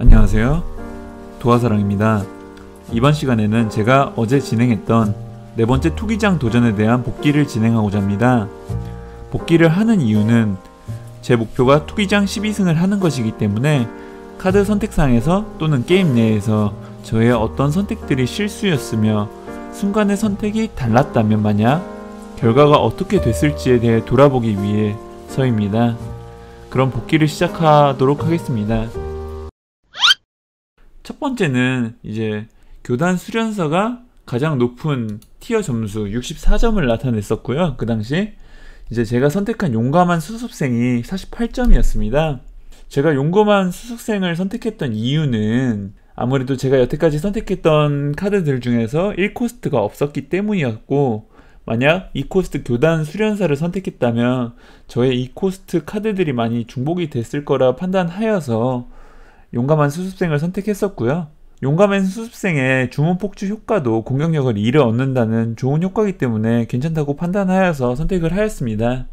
안녕하세요. 도화사랑입니다. 이번 시간에는 제가 어제 진행했던 네 번째 투기장 도전에 대한 복귀를 진행하고자 합니다. 복귀를 하는 이유는 제 목표가 투기장 12승을 하는 것이기 때문에 카드 선택상에서 또는 게임 내에서 저의 어떤 선택들이 실수였으며 순간의 선택이 달랐다면 만약 결과가 어떻게 됐을지에 대해 돌아보기 위해 서입니다. 그럼 복귀를 시작하도록 하겠습니다. 첫 번째는 이제 교단 수련서가 가장 높은 티어 점수 64점을 나타냈었고요. 그 당시 이제 제가 선택한 용감한 수습생이 48점이었습니다. 제가 용감한 수습생을 선택했던 이유는 아무래도 제가 여태까지 선택했던 카드들 중에서 1코스트가 없었기 때문이었고 만약 2코스트 교단 수련사를 선택했다면 저의 2코스트 카드들이 많이 중복이 됐을 거라 판단하여서 용감한 수습생을 선택했었고요. 용감한 수습생의 주문 폭주 효과도 공격력을 잃어 얻는다는 좋은 효과이기 때문에 괜찮다고 판단하여서 선택을 하였습니다.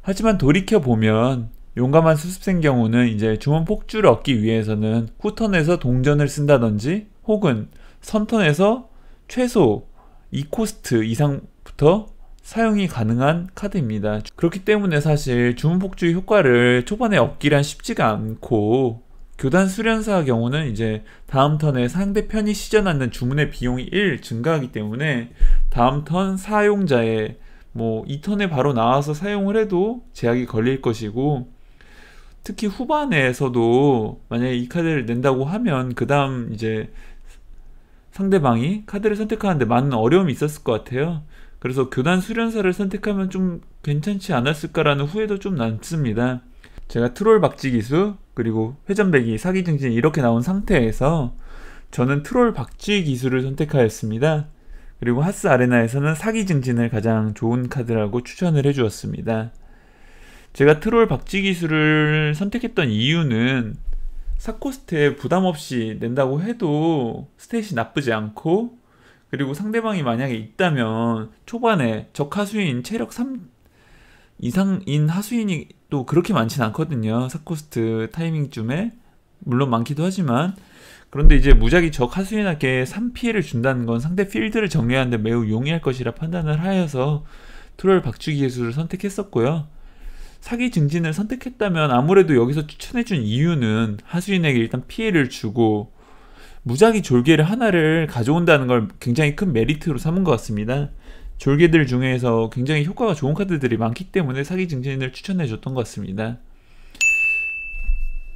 하지만 돌이켜보면 용감한 수습생 경우는 이제 주문 폭주를 얻기 위해서는 후턴에서 동전을 쓴다든지 혹은 선턴에서 최소 2코스트 이상부터 사용이 가능한 카드입니다. 그렇기 때문에 사실 주문 폭주 효과를 초반에 얻기란 쉽지가 않고 교단 수련사 경우는 이제 다음 턴에 상대편이 시전하는 주문의 비용이 1 증가하기 때문에 다음 턴 사용자의 뭐 2턴에 바로 나와서 사용을 해도 제약이 걸릴 것이고 특히 후반에서도 만약에 이 카드를 낸다고 하면 그 다음 이제 상대방이 카드를 선택하는데 많은 어려움이 있었을 것 같아요. 그래서 교단 수련사를 선택하면 좀 괜찮지 않았을까라는 후회도 좀 남습니다. 제가 트롤 박지 기수 그리고 회전배기 사기 증진 이렇게 나온 상태에서 저는 트롤 박쥐 기술을 선택하였습니다. 그리고 하스 아레나에서는 사기 증진을 가장 좋은 카드라고 추천을 해주었습니다. 제가 트롤 박쥐 기술을 선택했던 이유는 사코스트에 부담 없이 낸다고 해도 스탯이 나쁘지 않고 그리고 상대방이 만약에 있다면 초반에 적하수인 체력 3, 이상인 하수인이 또 그렇게 많진 않거든요. 사코스트 타이밍쯤에 물론 많기도 하지만 그런데 이제 무작위 적 하수인에게 3피해를 준다는 건 상대 필드를 정리하는데 매우 용이할 것이라 판단을 하여서 트롤 박주기 예술을 선택했었고요. 사기 증진을 선택했다면 아무래도 여기서 추천해준 이유는 하수인에게 일단 피해를 주고 무작위 졸개를 하나를 가져온다는 걸 굉장히 큰 메리트로 삼은 것 같습니다. 졸개들 중에서 굉장히 효과가 좋은 카드들이 많기 때문에 사기 증진을 추천해 줬던 것 같습니다.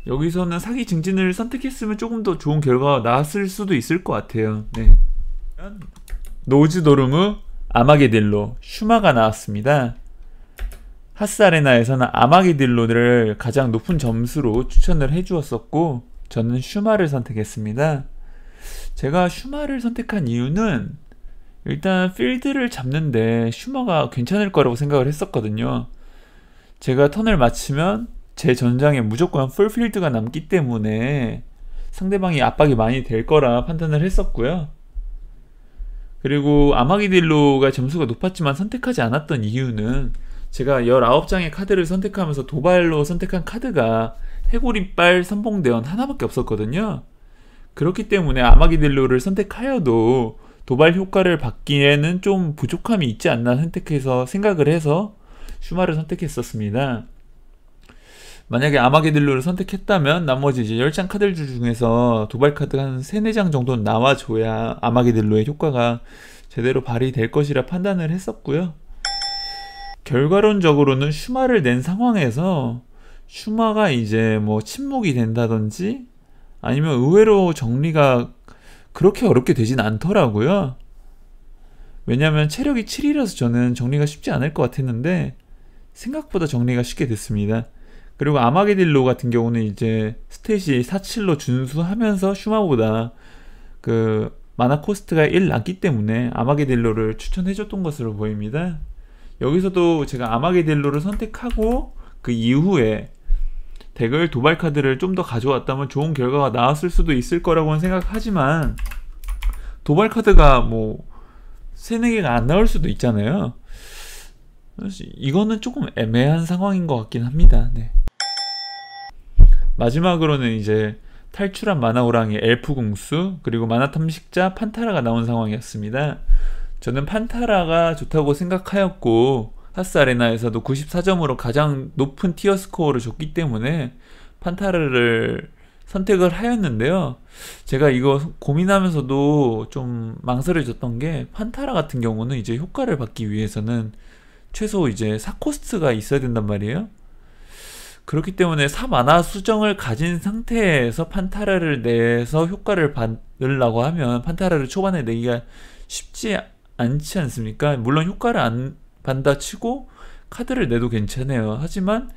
여기서는 사기 증진을 선택했으면 조금 더 좋은 결과가 나왔을 수도 있을 것 같아요. 네. 노즈도르무 아마게딜로 슈마가 나왔습니다. 핫사레나에서는 아마게딜로를 가장 높은 점수로 추천을 해주었었고 저는 슈마를 선택했습니다. 제가 슈마를 선택한 이유는 일단 필드를 잡는데 슈머가 괜찮을 거라고 생각을 했었거든요. 제가 턴을 마치면 제 전장에 무조건 풀필드가 남기 때문에 상대방이 압박이 많이 될 거라 판단을 했었고요. 그리고 아마기딜로가 점수가 높았지만 선택하지 않았던 이유는 제가 19장의 카드를 선택하면서 도발로 선택한 카드가 해골이빨 선봉대원 하나밖에 없었거든요. 그렇기 때문에 아마기딜로를 선택하여도 도발 효과를 받기에는 좀 부족함이 있지 않나 선택해서 생각을 해서 슈마를 선택했었습니다. 만약에 아마게들로를 선택했다면 나머지 이제 1장 카드 중에서 도발 카드한 3, 4장 정도는 나와줘야 아마게들로의 효과가 제대로 발휘될 것이라 판단을 했었고요. 결과론적으로는 슈마를 낸 상황에서 슈마가 이제 뭐 침묵이 된다든지 아니면 의외로 정리가 그렇게 어렵게 되진 않더라고요. 왜냐하면 체력이 7이라서 저는 정리가 쉽지 않을 것 같았는데 생각보다 정리가 쉽게 됐습니다. 그리고 아마게딜로 같은 경우는 이제 스탯이 4-7로 준수하면서 슈마보다 그 마나 코스트가 1 낮기 때문에 아마게딜로를 추천해줬던 것으로 보입니다. 여기서도 제가 아마게딜로를 선택하고 그 이후에 덱을 도발 카드를 좀 더 가져왔다면 좋은 결과가 나왔을 수도 있을 거라고는 생각하지만 도발 카드가 뭐 세네 개가 안 나올 수도 있잖아요. 이거는 조금 애매한 상황인 것 같긴 합니다. 네. 마지막으로는 이제 탈출한 마나오랑의 엘프 궁수 그리고 마나 탐식자 판타라가 나온 상황이었습니다. 저는 판타라가 좋다고 생각하였고 파스 아레나에서도 94점으로 가장 높은 티어 스코어를 줬기 때문에 판타르를 선택을 하였는데요. 제가 이거 고민하면서도 좀 망설여졌던 게 판타라 같은 경우는 이제 효과를 받기 위해서는 최소 이제 4코스트가 있어야 된단 말이에요. 그렇기 때문에 4만화 수정을 가진 상태에서 판타라를 내서 효과를 받으려고 하면 판타라를 초반에 내기가 쉽지 않지 않습니까? 물론 효과를 안 반다 치고 카드를 내도 괜찮아요. 하지만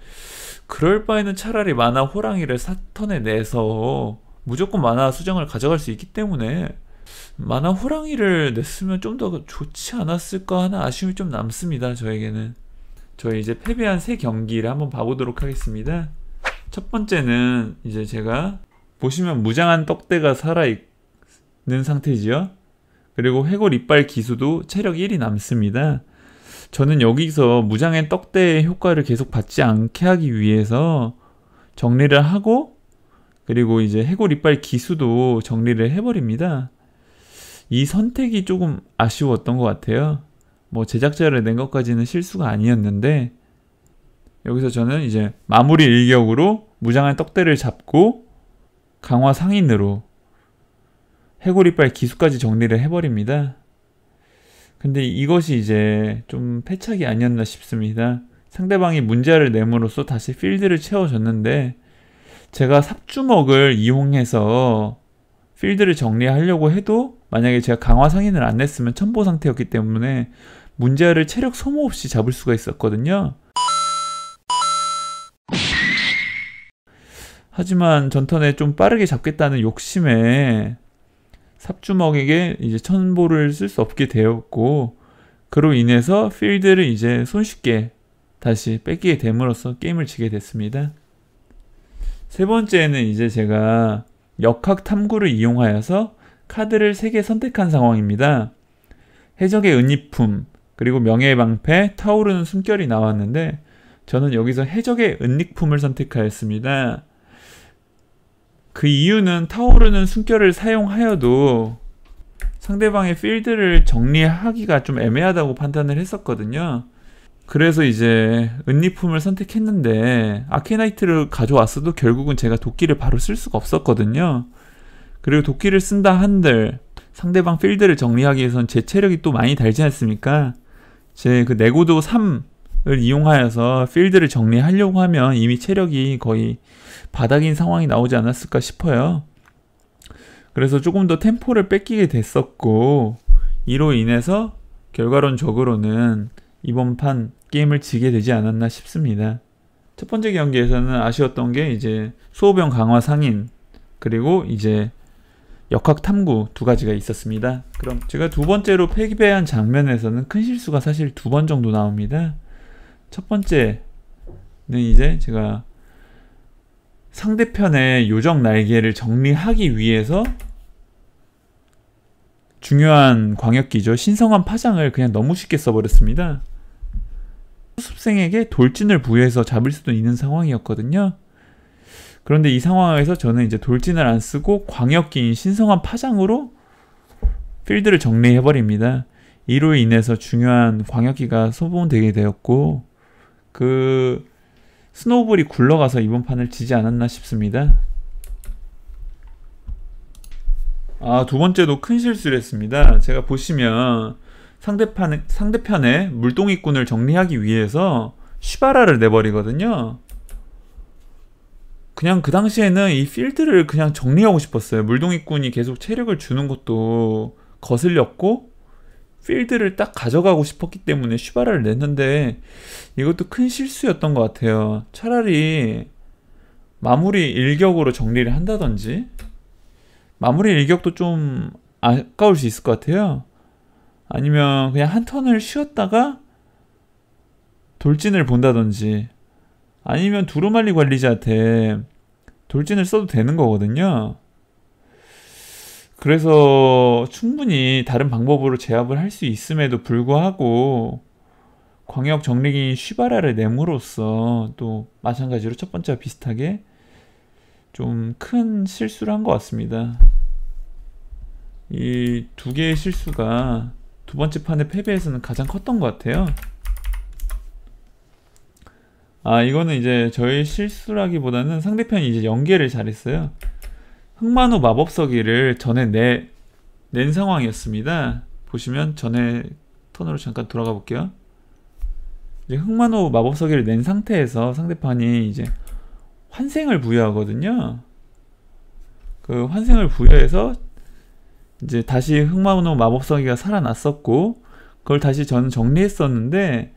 그럴 바에는 차라리 만화 호랑이를 사턴에 내서 무조건 만화 수정을 가져갈 수 있기 때문에 만화 호랑이를 냈으면 좀 더 좋지 않았을까 하는 아쉬움이 좀 남습니다. 저에게는. 저희 이제 패배한 세 경기를 한번 봐보도록 하겠습니다. 첫 번째는 이제 제가 보시면 무장한 떡대가 살아있는 상태지요. 그리고 회골 이빨 기수도 체력 1이 남습니다. 저는 여기서 무장의 떡대의 효과를 계속 받지 않게 하기 위해서 정리를 하고 그리고 이제 해골 이빨 기수도 정리를 해버립니다. 이 선택이 조금 아쉬웠던 것 같아요. 뭐 제작자를 낸 것까지는 실수가 아니었는데 여기서 저는 이제 마무리 일격으로 무장한 떡대를 잡고 강화 상인으로 해골이빨 기수까지 정리를 해버립니다. 근데 이것이 이제 좀 패착이 아니었나 싶습니다. 상대방이 문제를 냄으로써 다시 필드를 채워줬는데 제가 삽주먹을 이용해서 필드를 정리하려고 해도 만약에 제가 강화 상인을 안 냈으면 첨보 상태였기 때문에 문제를 체력 소모 없이 잡을 수가 있었거든요. 하지만 전턴에 좀 빠르게 잡겠다는 욕심에 삽주먹에게 이제 천보를 쓸 수 없게 되었고 그로 인해서 필드를 이제 손쉽게 다시 뺏기게 됨으로써 게임을 지게 됐습니다. 세 번째는 이제 제가 역학 탐구를 이용하여서 카드를 3개 선택한 상황입니다. 해적의 은잎품, 그리고 명예의 방패, 타오르는 숨결이 나왔는데 저는 여기서 해적의 은닉품을 선택하였습니다. 그 이유는 타오르는 숨결을 사용하여도 상대방의 필드를 정리하기가 좀 애매하다고 판단을 했었거든요. 그래서 이제 은리품을 선택했는데 아케나이트를 가져왔어도 결국은 제가 도끼를 바로 쓸 수가 없었거든요. 그리고 도끼를 쓴다 한들 상대방 필드를 정리하기 위해선 제 체력이 또 많이 달지 않습니까? 제 그 내고도 3을 이용하여서 필드를 정리하려고 하면 이미 체력이 거의 바닥인 상황이 나오지 않았을까 싶어요. 그래서 조금 더 템포를 뺏기게 됐었고 이로 인해서 결과론적으로는 이번 판 게임을 지게 되지 않았나 싶습니다. 첫 번째 경기에서는 아쉬웠던 게 이제 소호병 강화 상인 그리고 이제 역학 탐구 두 가지가 있었습니다. 그럼 제가 두 번째로 패배한 장면에서는 큰 실수가 사실 두 번 정도 나옵니다. 첫 번째는 이제 제가 상대편의 요정 날개를 정리하기 위해서 중요한 광역기죠. 신성한 파장을 그냥 너무 쉽게 써버렸습니다. 수습생에게 돌진을 부여해서 잡을 수도 있는 상황이었거든요. 그런데 이 상황에서 저는 이제 돌진을 안 쓰고 광역기인 신성한 파장으로 필드를 정리해버립니다. 이로 인해서 중요한 광역기가 소모되게 되었고 그 스노우볼이 굴러가서 이번 판을 지지 않았나 싶습니다. 아, 두 번째도 큰 실수를 했습니다. 제가 보시면 상대판, 상대편의 물동이꾼을 정리하기 위해서 슈바라를 내버리거든요. 그냥 그 당시에는 이 필드를 그냥 정리하고 싶었어요. 물동이꾼이 계속 체력을 주는 것도 거슬렸고 필드를 딱 가져가고 싶었기 때문에 슈바라를 냈는데 이것도 큰 실수였던 것 같아요. 차라리 마무리 일격으로 정리를 한다든지 마무리 일격도 좀 아까울 수 있을 것 같아요. 아니면 그냥 한 턴을 쉬었다가 돌진을 본다든지 아니면 두루말리 관리자한테 돌진을 써도 되는 거거든요. 그래서 충분히 다른 방법으로 제압을 할 수 있음에도 불구하고 광역 정리기인 쉬바라를 내므로써 또 마찬가지로 첫 번째와 비슷하게 좀 큰 실수를 한 것 같습니다. 이 두 개의 실수가 두 번째 판의 패배에서는 가장 컸던 것 같아요. 아 이거는 이제 저의 실수라기보다는 상대편이 이제 연계를 잘했어요. 흑만호 마법서기를 전에 내, 낸 상황이었습니다. 보시면 전에 턴으로 잠깐 돌아가 볼게요. 이제 흑만호 마법서기를 낸 상태에서 상대판이 이제 환생을 부여하거든요. 그 환생을 부여해서 이제 다시 흑마노 마법서기가 살아났었고 그걸 다시 저는 정리했었는데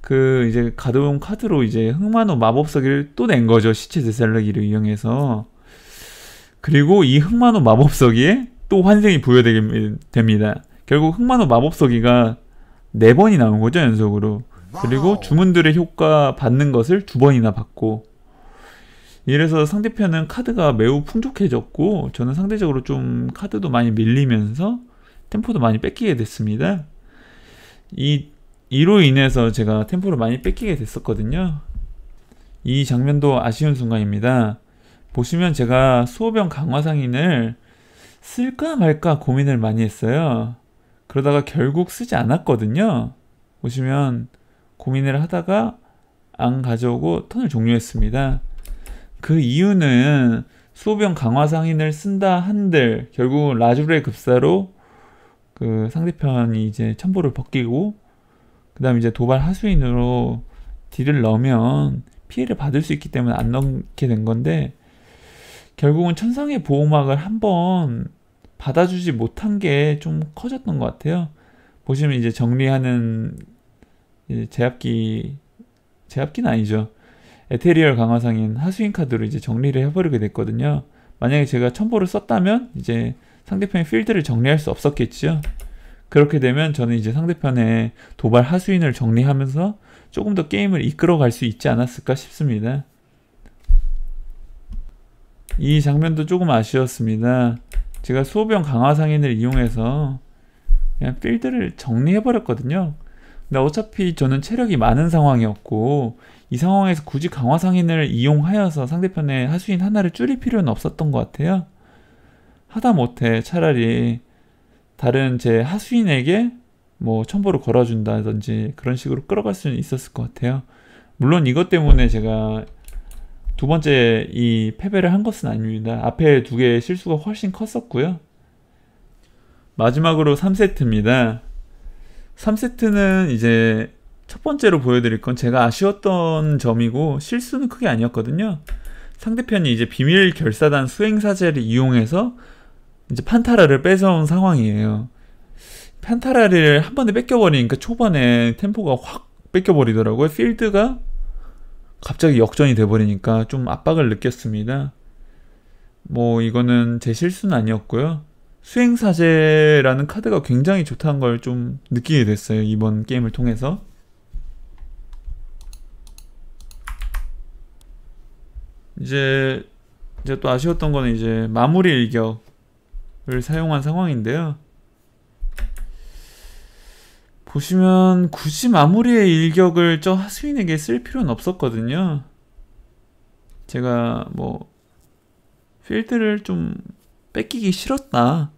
그 이제 가드온 카드로 이제 흑마노 마법서기를 또 낸 거죠 시체 되살리기를 이용해서 그리고 이 흑만호 마법서기에 또 환생이 부여됩니다. 결국 흑만호 마법서기가 네 번이 나온 거죠 연속으로. 그리고 주문들의 효과 받는 것을 두 번이나 받고. 이래서 상대편은 카드가 매우 풍족해졌고 저는 상대적으로 좀 카드도 많이 밀리면서 템포도 많이 뺏기게 됐습니다. 이 이로 인해서 제가 템포를 많이 뺏기게 됐었거든요. 이 장면도 아쉬운 순간입니다. 보시면 제가 수호병 강화상인을 쓸까 말까 고민을 많이 했어요. 그러다가 결국 쓰지 않았거든요. 보시면 고민을 하다가 안 가져오고 턴을 종료했습니다. 그 이유는 수호병 강화상인을 쓴다 한들 결국 라주르의 급사로 그 상대편이 이제 첨보를 벗기고 그 다음 이제 도발 하수인으로 딜을 넣으면 피해를 받을 수 있기 때문에 안 넣게 된 건데 결국은 천상의 보호막을 한 번 받아주지 못한 게 좀 커졌던 것 같아요. 보시면 이제 정리하는 이제 제압기 제압기는 아니죠. 에테리얼 강화상인 하수인 카드로 이제 정리를 해버리게 됐거든요. 만약에 제가 첨보를 썼다면 이제 상대편의 필드를 정리할 수없었겠죠 그렇게 되면 저는 이제 상대편의 도발 하수인을 정리하면서 조금 더 게임을 이끌어갈 수 있지 않았을까 싶습니다. 이 장면도 조금 아쉬웠습니다. 제가 수호병 강화 상인을 이용해서 그냥 필드를 정리해버렸거든요. 근데 어차피 저는 체력이 많은 상황이었고 이 상황에서 굳이 강화 상인을 이용하여서 상대편의 하수인 하나를 줄일 필요는 없었던 것 같아요. 하다못해 차라리 다른 제 하수인에게 뭐 첨보를 걸어준다든지 그런 식으로 끌어갈 수는 있었을 것 같아요. 물론 이것 때문에 제가 두 번째 이 패배를 한 것은 아닙니다. 앞에 두 개의 실수가 훨씬 컸었고요. 마지막으로 3세트입니다. 3세트는 이제 첫 번째로 보여드릴 건 제가 아쉬웠던 점이고 실수는 크게 아니었거든요. 상대편이 이제 비밀 결사단 수행사제를 이용해서 이제 판타라를 뺏어온 상황이에요. 판타라를 한 번에 뺏겨버리니까 초반에 템포가 확 뺏겨버리더라고요. 필드가 갑자기 역전이 돼버리니까 좀 압박을 느꼈습니다. 뭐 이거는 제 실수는 아니었고요. 수행사제라는 카드가 굉장히 좋다는 걸 좀 느끼게 됐어요. 이번 게임을 통해서. 이제 이제 또 아쉬웠던 거는 이제 마무리 일격을 사용한 상황인데요. 보시면 굳이 마무리의 일격을 저 하수인에게 쓸 필요는 없었거든요. 제가 뭐 필드를 좀 뺏기기 싫었다.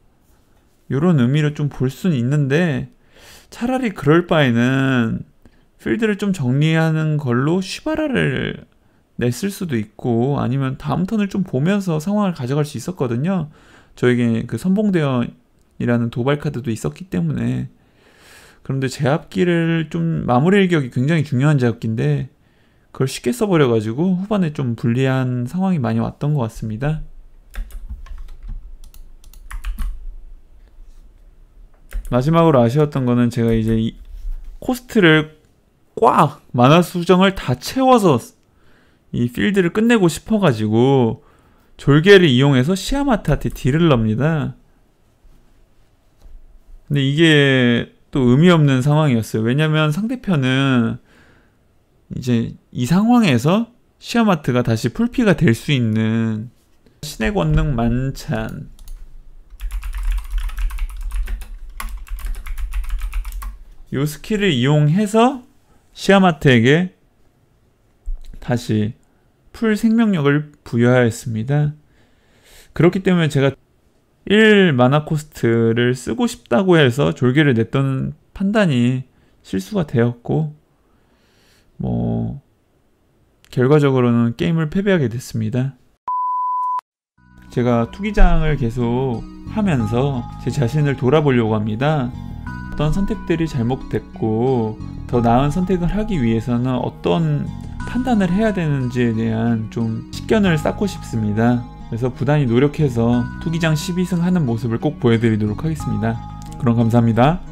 이런 의미로 좀 볼 수는 있는데 차라리 그럴 바에는 필드를 좀 정리하는 걸로 쉬바라를 냈을 수도 있고 아니면 다음 턴을 좀 보면서 상황을 가져갈 수 있었거든요. 저에게 그 선봉대원이라는 도발 카드도 있었기 때문에 그런데 제압기를 좀 마무리 일격이 굉장히 중요한 제압기인데 그걸 쉽게 써버려가지고 후반에 좀 불리한 상황이 많이 왔던 것 같습니다. 마지막으로 아쉬웠던 거는 제가 이제 코스트를 꽉 만화 수정을 다 채워서 이 필드를 끝내고 싶어가지고 졸개를 이용해서 시아마트한테 딜을 넣습니다 근데 이게 또 의미 없는 상황이었어요. 왜냐면 상대편은 이제 이 상황에서 시아마트가 다시 풀피가 될 수 있는 신의 권능 만찬 요 스킬을 이용해서 시아마트에게 다시 풀 생명력을 부여하였습니다. 그렇기 때문에 제가 1 마나 코스트를 쓰고 싶다고 해서 졸개를 냈던 판단이 실수가 되었고 뭐 결과적으로는 게임을 패배하게 됐습니다. 제가 투기장을 계속 하면서 제 자신을 돌아보려고 합니다. 어떤 선택들이 잘못됐고 더 나은 선택을 하기 위해서는 어떤 판단을 해야 되는지에 대한 좀 식견을 쌓고 싶습니다. 그래서 부단히 노력해서 투기장 12승 하는 모습을 꼭 보여드리도록 하겠습니다. 그럼 감사합니다.